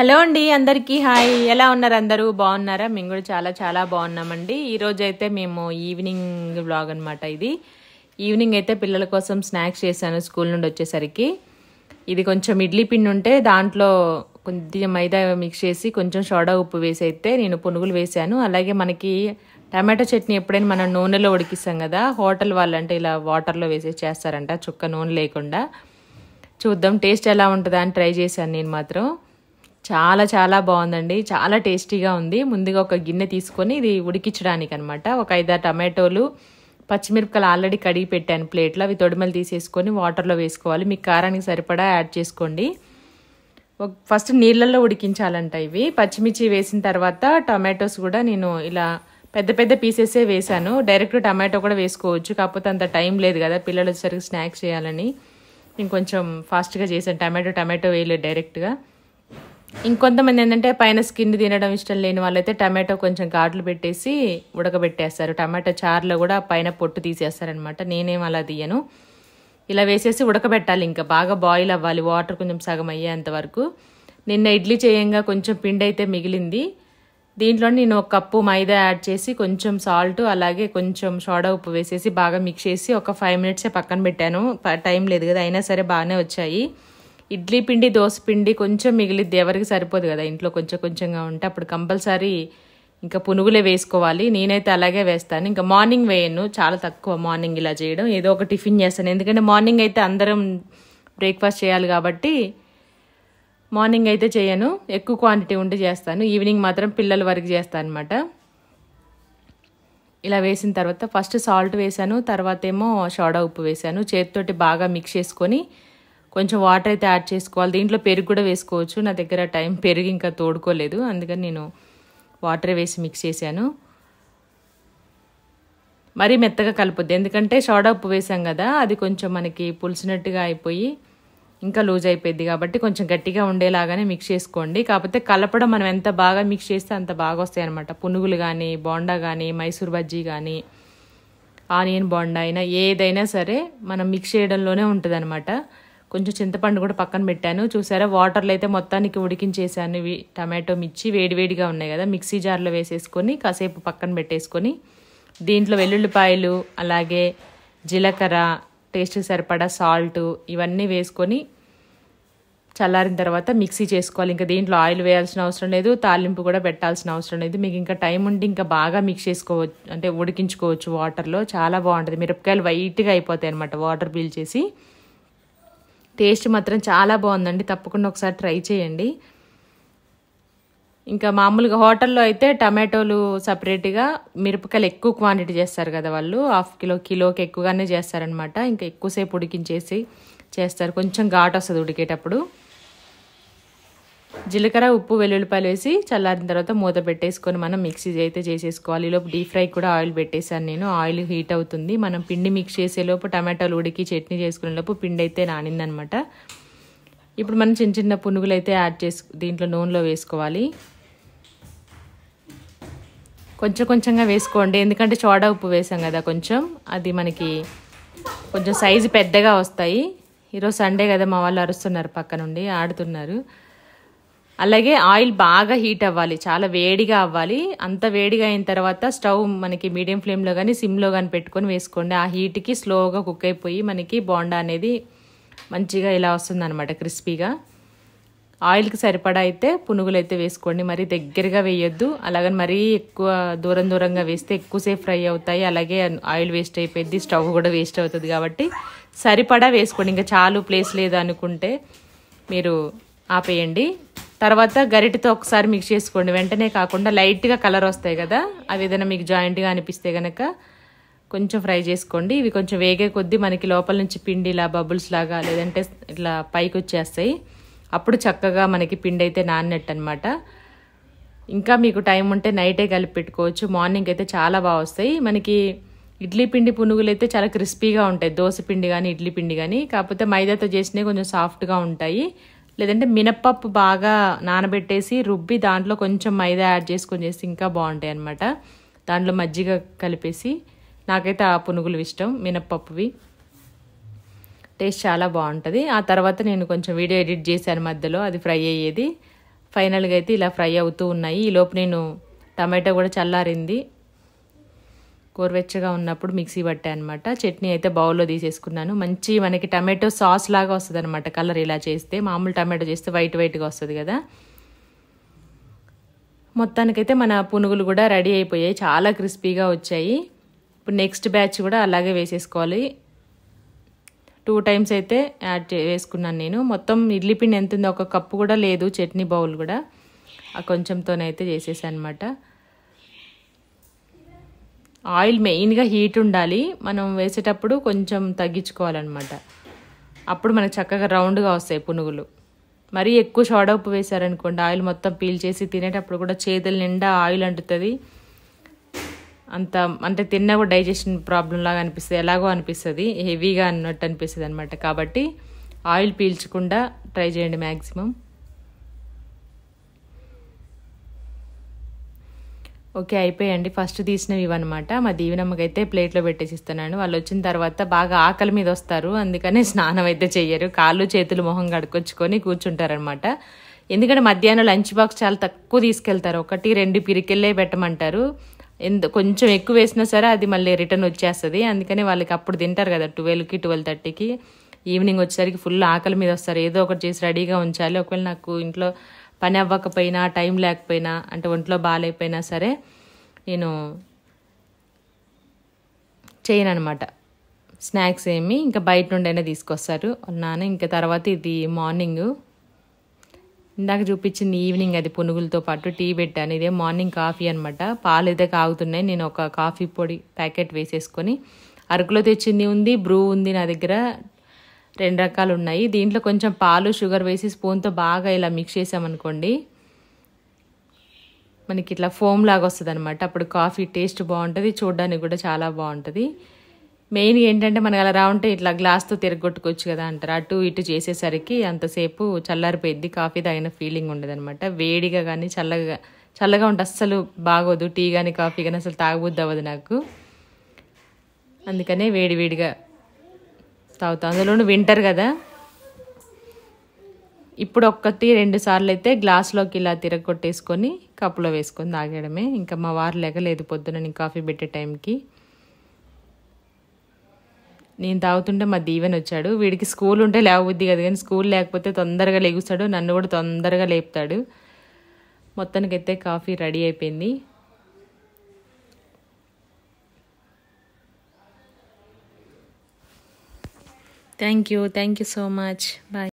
Hello అండి అందరికీ hi ఎలా ఉన్నారు అందరూ బాగున్నారా మేము కూడా చాలా చాలా బాగున్నామండి ఈరోజు అయితే మేము ఈవినింగ్ బ్లాగ్ అనమాట ఇది ఈవినింగ్ అయితే పిల్లల కోసం స్నాక్స్ చేశాను స్కూల్ నుండి వచ్చేసరికి ఇది కొంచెం ఇడ్లీ పిండి ఉంటే దాంట్లో కొద్దిగా మైదా మిక్స్ చేసి కొంచెం సోడా ఉప్పు వేసి అయితే నేను పునుగులు వేశాను అలాగే మనకి టమాటో చట్నీ ఎప్పుడైనా మనం నూనెలో ఉడికిస్తాం కదా హోటల్ వాళ్ళంటే ఇలా వాటర్లో వేసి చేస్తారంట చుక్క నూనె లేకుండా చూద్దాం టేస్ట్ ఎలా ఉంటుందా అని ట్రై చేశాను నేను మాత్రం చాలా చాలా బాగుందండి చాలా టేస్టీగా ఉంది ముందుగా ఒక గిన్నె తీసుకొని ఇది ఉడికించడానికి అనమాట ఒక ఐదారు టమాటోలు పచ్చిమిరపకాయలు ఆల్రెడీ కడిగి పెట్టాను ప్లేట్లో అవి తొడిమలు తీసేసుకొని వాటర్లో వేసుకోవాలి మీకు కారానికి సరిపడా యాడ్ చేసుకోండి ఫస్ట్ నీళ్ళల్లో ఉడికించాలంట ఇవి పచ్చిమిర్చి వేసిన తర్వాత టమాటోస్ కూడా నేను ఇలా పెద్ద పెద్ద పీసెసే వేశాను డైరెక్ట్ టమాటో కూడా వేసుకోవచ్చు కాకపోతే అంత టైం లేదు కదా పిల్లలు వచ్చేసరికి స్నాక్స్ చేయాలని నేను కొంచెం ఫాస్ట్గా చేశాను టమాటో టమాటో వేయలేదు డైరెక్ట్గా ఇంకొంతమంది ఏంటంటే పైన స్కిన్ తినడం ఇష్టం లేని వాళ్ళైతే టమాటో కొంచెం ఘాట్లు పెట్టేసి ఉడకబెట్టేస్తారు టమాటో చారులో కూడా పైన పొట్టు తీసేస్తారనమాట నేనేం అలా తీయను ఇలా వేసేసి ఉడకబెట్టాలి ఇంకా బాగా బాయిల్ అవ్వాలి వాటర్ కొంచెం సగం అయ్యేంత వరకు నిన్న ఇడ్లీ చేయంగా కొంచెం పిండి అయితే మిగిలింది దీంట్లో నేను ఒక కప్పు మైదా యాడ్ చేసి కొంచెం సాల్ట్ అలాగే కొంచెం సోడా ఉప్పు వేసేసి బాగా మిక్స్ చేసి ఒక ఫైవ్ మినిట్సే పక్కన పెట్టాను టైం లేదు కదా అయినా సరే బాగానే వచ్చాయి ఇడ్లీ పిండి దోశ పిండి కొంచెం మిగిలిద్ది ఎవరికి సరిపోదు కదా ఇంట్లో కొంచెం కొంచెంగా ఉంటే అప్పుడు కంపల్సరీ ఇంకా పునుగులే వేసుకోవాలి నేనైతే అలాగే వేస్తాను ఇంకా మార్నింగ్ వేయను చాలా తక్కువ మార్నింగ్ ఇలా చేయడం ఏదో ఒక టిఫిన్ చేస్తాను ఎందుకంటే మార్నింగ్ అయితే అందరం బ్రేక్ఫాస్ట్ చేయాలి కాబట్టి మార్నింగ్ అయితే చేయను ఎక్కువ క్వాంటిటీ ఉండి చేస్తాను ఈవినింగ్ మాత్రం పిల్లల వరకు చేస్తాను అనమాట ఇలా వేసిన తర్వాత ఫస్ట్ సాల్ట్ వేసాను తర్వాత ఏమో సోడా ఉప్పు వేసాను చేతితోటి బాగా మిక్స్ చేసుకొని కొంచెం వాటర్ అయితే యాడ్ చేసుకోవాలి దీంట్లో పెరుగు కూడా వేసుకోవచ్చు నా దగ్గర టైం పెరుగు ఇంకా తోడుకోలేదు అందుకని నేను వాటర్ వేసి మిక్స్ చేశాను మరీ మెత్తగా కలపొద్దు ఎందుకంటే సోడా ఉప్పు వేసాం కదా అది కొంచెం మనకి పులిసినట్టుగా అయిపోయి ఇంకా లూజ్ అయిపోయింది కాబట్టి కొంచెం గట్టిగా ఉండేలాగానే మిక్స్ చేసుకోండి కాకపోతే కలపడం మనం ఎంత బాగా మిక్స్ చేస్తే అంత బాగా వస్తాయి అనమాట పునుగులు కానీ బోండా కానీ మైసూర్ బజ్జీ కానీ ఆనియన్ బోండా అయినా ఏదైనా సరే మనం మిక్స్ చేయడంలోనే ఉంటుంది కొంచెం చింతపండు కూడా పక్కన పెట్టాను చూసారా వాటర్లో అయితే మొత్తానికి ఉడికించేసాను ఇవి టమాటో మిర్చి వేడివేడిగా ఉన్నాయి కదా మిక్సీ జార్లో వేసేసుకొని కాసేపు పక్కన పెట్టేసుకొని దీంట్లో వెల్లుల్లిపాయలు అలాగే జీలకర్ర టేస్ట్ సరిపడా సాల్ట్ ఇవన్నీ వేసుకొని చల్లారిన తర్వాత మిక్సీ చేసుకోవాలి ఇంకా దీంట్లో ఆయిల్ వేయాల్సిన అవసరం లేదు తాలింపు కూడా పెట్టాల్సిన అవసరం లేదు మీకు ఇంకా టైం ఉండి ఇంకా బాగా మిక్స్ చేసుకోవచ్చు అంటే ఉడికించుకోవచ్చు వాటర్లో చాలా బాగుంటుంది మిరపకాయలు వైట్గా అయిపోతాయి అనమాట వాటర్ పీల్ చేసి టేస్ట్ మాత్రం చాలా బాగుందండి తప్పకుండా ఒకసారి ట్రై చేయండి ఇంకా మామూలుగా హోటల్లో అయితే టమాటోలు సపరేట్గా మిరపకాయలు ఎక్కువ క్వాంటిటీ చేస్తారు కదా వాళ్ళు హాఫ్ కిలో కిలోకి ఎక్కువగానే చేస్తారనమాట ఇంకా ఎక్కువసేపు ఉడికించేసి చేస్తారు కొంచెం ఘాట్ వస్తుంది ఉడికేటప్పుడు జీలకర్ర ఉప్పు వెల్లుల్లిపాయలు వేసి చల్లారిన తర్వాత మూత పెట్టేసుకొని మనం మిక్సీ అయితే చేసేసుకోవాలి ఈలోపు డీప్ ఫ్రై కూడా ఆయిల్ పెట్టేశాను నేను ఆయిల్ హీట్ అవుతుంది మనం పిండి మిక్స్ చేసేలోపు టమాటాలు ఉడికి చట్నీ చేసుకునే లోపు పిండి అయితే నానిందనమాట ఇప్పుడు మనం చిన్న చిన్న పునుగులు అయితే యాడ్ చేసు దీంట్లో నూనెలో వేసుకోవాలి కొంచెం కొంచెంగా వేసుకోండి ఎందుకంటే చోడ ఉప్పు వేసాం కదా కొంచెం అది మనకి కొంచెం సైజు పెద్దగా వస్తాయి ఈరోజు సండే కదా మా వాళ్ళు అరుస్తున్నారు పక్క నుండి ఆడుతున్నారు అలాగే ఆయిల్ బాగా హీట్ అవ్వాలి చాలా వేడిగా అవ్వాలి అంత వేడిగా అయిన తర్వాత స్టవ్ మనకి మీడియం ఫ్లేమ్లో కానీ సిమ్లో కానీ పెట్టుకొని వేసుకోండి ఆ హీట్కి స్లోగా కుక్ అయిపోయి మనకి బోండా అనేది మంచిగా ఇలా వస్తుంది అనమాట క్రిస్పీగా ఆయిల్కి సరిపడా అయితే పునుగులు అయితే వేసుకోండి మరీ దగ్గరగా వేయొద్దు అలాగని మరీ ఎక్కువ దూరం దూరంగా వేస్తే ఎక్కువసేపు ఫ్రై అవుతాయి అలాగే ఆయిల్ వేస్ట్ అయిపోయింది స్టవ్ కూడా వేస్ట్ అవుతుంది కాబట్టి సరిపడా వేసుకోండి ఇంకా చాలు ప్లేస్ లేదు అనుకుంటే మీరు ఆపేయండి తర్వాత గరిటితో ఒకసారి మిక్స్ చేసుకోండి వెంటనే కాకుండా లైట్గా కలర్ వస్తాయి కదా అవి ఏదైనా మీకు జాయింట్గా అనిపిస్తే కనుక కొంచెం ఫ్రై చేసుకోండి ఇవి కొంచెం వేగే కొద్దీ మనకి లోపల నుంచి పిండి ఇలా బబుల్స్ లాగా లేదంటే ఇట్లా పైకి వచ్చేస్తాయి అప్పుడు చక్కగా మనకి పిండి అయితే నాన్నట్టు అనమాట ఇంకా మీకు టైం ఉంటే నైటే కలిపి పెట్టుకోవచ్చు మార్నింగ్ అయితే చాలా బాగా వస్తాయి మనకి ఇడ్లీ పిండి పునుగులు అయితే చాలా క్రిస్పీగా ఉంటాయి దోశ పిండి కానీ ఇడ్లీ పిండి కానీ కాకపోతే మైదాతో చేసినవి కొంచెం సాఫ్ట్గా ఉంటాయి లేదంటే మినప్పప్పు బాగా నానబెట్టేసి రుబ్బి దాంట్లో కొంచెం మైదా యాడ్ చేసుకొని చేసి ఇంకా బాగుంటాయి అనమాట దాంట్లో మజ్జిగ కలిపేసి నాకైతే ఆ పునుగులు ఇష్టం మినప్పప్పువి టేస్ట్ చాలా బాగుంటుంది ఆ తర్వాత నేను కొంచెం వీడియో ఎడిట్ చేశాను మధ్యలో అది ఫ్రై అయ్యేది ఫైనల్గా అయితే ఇలా ఫ్రై అవుతూ ఉన్నాయి ఈలోపు నేను టమాటో కూడా చల్లారింది కోరువెచ్చగా ఉన్నప్పుడు మిక్సీ పట్టా అనమాట చట్నీ అయితే బౌల్లో తీసేసుకున్నాను మంచి మనకి టమాటో సాస్ లాగా వస్తుంది అనమాట కలర్ ఇలా చేస్తే మామూలు టమాటో చేస్తే వైట్ వైట్గా వస్తుంది కదా మొత్తానికైతే మన పునుగులు కూడా రెడీ అయిపోయాయి చాలా క్రిస్పీగా వచ్చాయి ఇప్పుడు నెక్స్ట్ బ్యాచ్ కూడా అలాగే వేసేసుకోవాలి టూ టైమ్స్ అయితే యాడ్ వేసుకున్నాను నేను మొత్తం ఇడ్లీ పిండి ఎంత ఉందో ఒక కప్పు కూడా లేదు చట్నీ బౌల్ కూడా ఆ కొంచెంతోనైతే చేసేసాను అనమాట ఆయిల్ మెయిన్గా హీట్ ఉండాలి మనం వేసేటప్పుడు కొంచెం తగ్గించుకోవాలన్నమాట అప్పుడు మనకు చక్కగా రౌండ్గా వస్తాయి పునుగులు మరీ ఎక్కువ షార్ట్ ఉప్పు వేశారనుకోండి ఆయిల్ మొత్తం పీల్ చేసి తినేటప్పుడు కూడా చేతుల నిండా ఆయిల్ అంటుతుంది అంత అంటే తిన్నా కూడా డైజెషన్ ప్రాబ్లం లాగా అనిపిస్తుంది ఎలాగో అనిపిస్తుంది హెవీగా అన్నట్టు అనిపిస్తుంది అనమాట కాబట్టి ఆయిల్ పీల్చకుండా ట్రై చేయండి మ్యాక్సిమం ఓకే అయిపోయండి ఫస్ట్ తీసినవి ఇవన్నమాట మా దీవినమ్మకి అయితే ప్లేట్లో పెట్టేసి ఇస్తున్నాను వాళ్ళు వచ్చిన తర్వాత బాగా ఆకలి మీద వస్తారు అందుకనే స్నానం అయితే చెయ్యరు కాళ్ళు చేతులు మొహం కడుకొచ్చుకొని కూర్చుంటారనమాట ఎందుకంటే మధ్యాహ్నం లంచ్ బాక్స్ చాలా తక్కువ తీసుకెళ్తారు ఒకటి రెండు పిరికెళ్ళే పెట్టమంటారు ఎంత కొంచెం ఎక్కువ వేసినా సరే అది మళ్ళీ రిటర్న్ వచ్చేస్తుంది అందుకని వాళ్ళకి అప్పుడు తింటారు కదా ట్వెల్వ్కి ట్వెల్వ్ థర్టీకి ఈవినింగ్ వచ్చేసరికి ఫుల్ ఆకలి మీద వస్తారు ఏదో ఒకటి చేసి రెడీగా ఉంచాలి ఒకవేళ నాకు ఇంట్లో పని అవ్వకపోయినా టైం లేకపోయినా అంటే ఒంట్లో బాగాలేకపోయినా సరే నేను చేయను అనమాట స్నాక్స్ ఏమి ఇంకా బయట నుండైనా తీసుకొస్తారు నాన్న ఇంకా తర్వాత ఇది మార్నింగ్ ఇందాక చూపించింది ఈవినింగ్ అది పునుగులతో పాటు టీ పెట్టాను ఇదే మార్నింగ్ కాఫీ అనమాట పాలు అయితే కాగుతున్నాయి నేను ఒక కాఫీ పొడి ప్యాకెట్ వేసేసుకొని అరకులో తెచ్చింది ఉంది బ్రూ ఉంది నా దగ్గర రెండు రకాలు ఉన్నాయి దీంట్లో కొంచెం పాలు షుగర్ వేసి స్పూన్తో బాగా ఇలా మిక్స్ చేసామనుకోండి మనకి ఇట్లా ఫోమ్ లాగా వస్తుంది అనమాట అప్పుడు కాఫీ టేస్ట్ బాగుంటుంది చూడడానికి కూడా చాలా బాగుంటుంది మెయిన్ ఏంటంటే మనకు అలా రావుంటే ఇట్లా గ్లాస్తో తిరగొట్టుకోవచ్చు కదా అంటారు అటు ఇటు చేసేసరికి అంతసేపు చల్లారిపోయింది కాఫీ తాగిన ఫీలింగ్ అనమాట వేడిగా కానీ చల్లగా చల్లగా ఉంటే అస్సలు బాగోదు టీ కానీ కాఫీ కానీ అసలు తాగబుద్ది అవ్వదు నాకు అందుకనే వేడివేడిగా తాగుతాం అందులోనూ వింటర్ కదా ఇప్పుడు ఒక్కటి రెండు సార్లు అయితే గ్లాస్లోకి ఇలా తిరగొట్టేసుకొని కప్పులో వేసుకొని తాగడమే ఇంకా మా వారు లేకలేదు పొద్దున నేను కాఫీ పెట్టే టైంకి నేను తాగుతుంటే మా దీవెన్ వచ్చాడు వీడికి స్కూల్ ఉంటే లేవబుద్ది కదా కానీ స్కూల్ లేకపోతే తొందరగా లేగుస్తాడు నన్ను కూడా తొందరగా లేపుతాడు మొత్తానికైతే కాఫీ రెడీ అయిపోయింది Thank you. Thank you so much. Bye.